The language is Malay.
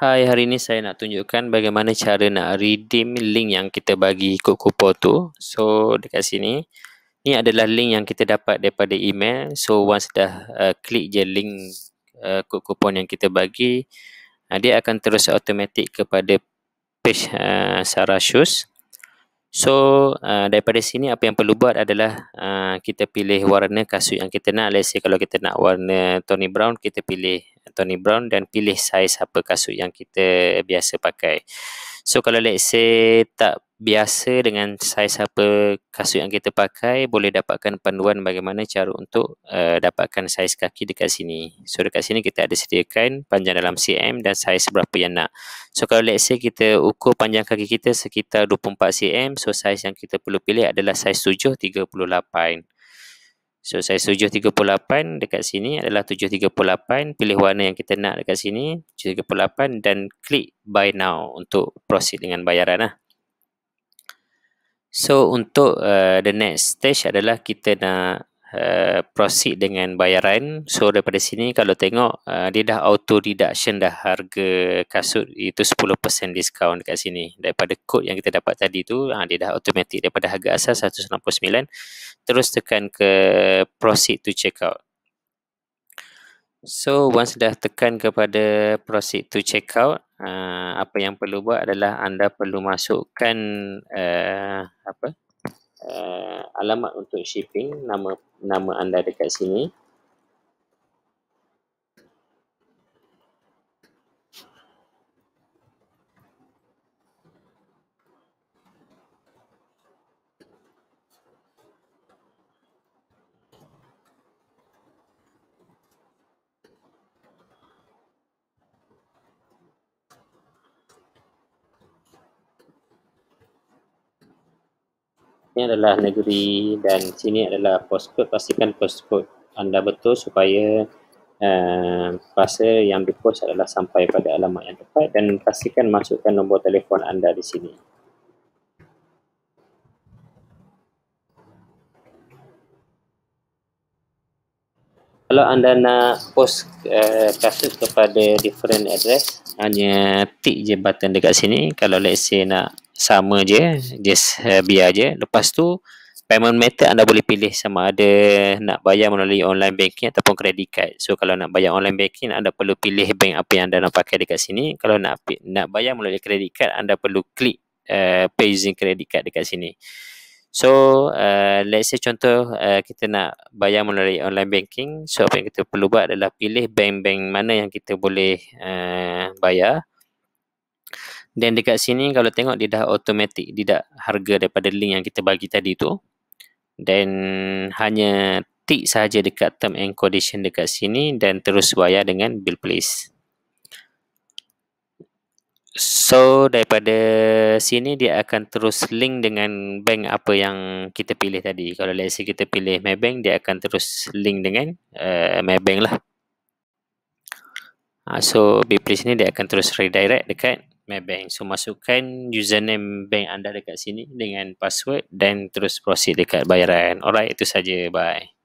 Hai, hari ini saya nak tunjukkan bagaimana cara nak redeem link yang kita bagi ikut kupon tu. So, dekat sini, ni adalah link yang kita dapat daripada email. So, once dah uh, klik je link uh, kod kupon yang kita bagi, uh, dia akan terus automatik kepada page uh, Sarah Shoes. So, uh, daripada sini apa yang perlu buat adalah uh, kita pilih warna kasut yang kita nak. Let's say kalau kita nak warna Tony Brown, kita pilih Anthony Brown dan pilih saiz apa kasut yang kita biasa pakai. So kalau let's say tak biasa dengan saiz apa kasut yang kita pakai, boleh dapatkan panduan bagaimana cara untuk uh, dapatkan saiz kaki dekat sini. So dekat sini kita ada sediakan panjang dalam cm dan saiz berapa yang nak. So kalau let's say kita ukur panjang kaki kita sekitar 24 cm, so saiz yang kita perlu pilih adalah saiz 7 38. So saya 738 dekat sini adalah 738 pilih warna yang kita nak dekat sini 738 dan klik buy now untuk proceed dengan bayaran lah. So untuk uh, the next stage adalah kita nak Eh, proceed dengan bayaran so daripada sini kalau tengok uh, dia dah auto deduction dah harga kasut itu 10% discount dekat sini daripada kod yang kita dapat tadi tu uh, dia dah automatic daripada harga asal 169 terus tekan ke proceed to check out. so once dah tekan kepada proceed to checkout uh, ah, apa yang perlu buat adalah anda perlu masukkan uh, apa alamat untuk shipping nama nama anda dekat sini ini adalah negeri dan sini adalah postcode pastikan postcode anda betul supaya uh, eh, fasa yang dipost adalah sampai pada alamat yang tepat dan pastikan masukkan nombor telefon anda di sini kalau anda nak post uh, eh, kasut kepada different address hanya tick je button dekat sini kalau let's say nak sama je just uh, biar je lepas tu payment method anda boleh pilih sama ada nak bayar melalui online banking ataupun credit card so kalau nak bayar online banking anda perlu pilih bank apa yang anda nak pakai dekat sini kalau nak nak bayar melalui credit card anda perlu klik uh, pay using credit card dekat sini so uh, let's say contoh uh, kita nak bayar melalui online banking so apa yang kita perlu buat adalah pilih bank-bank mana yang kita boleh uh, bayar dan dekat sini kalau tengok dia dah automatic deduct harga daripada link yang kita bagi tadi tu. Dan hanya tick saja dekat term and condition dekat sini dan terus bayar dengan bill place. So daripada sini dia akan terus link dengan bank apa yang kita pilih tadi. Kalau let's say kita pilih Maybank dia akan terus link dengan uh, Maybank lah. Ah, so, BPS ni dia akan terus redirect dekat Maybank. So masukkan username bank anda dekat sini dengan password dan terus proceed dekat bayaran. Alright, itu saja. Bye.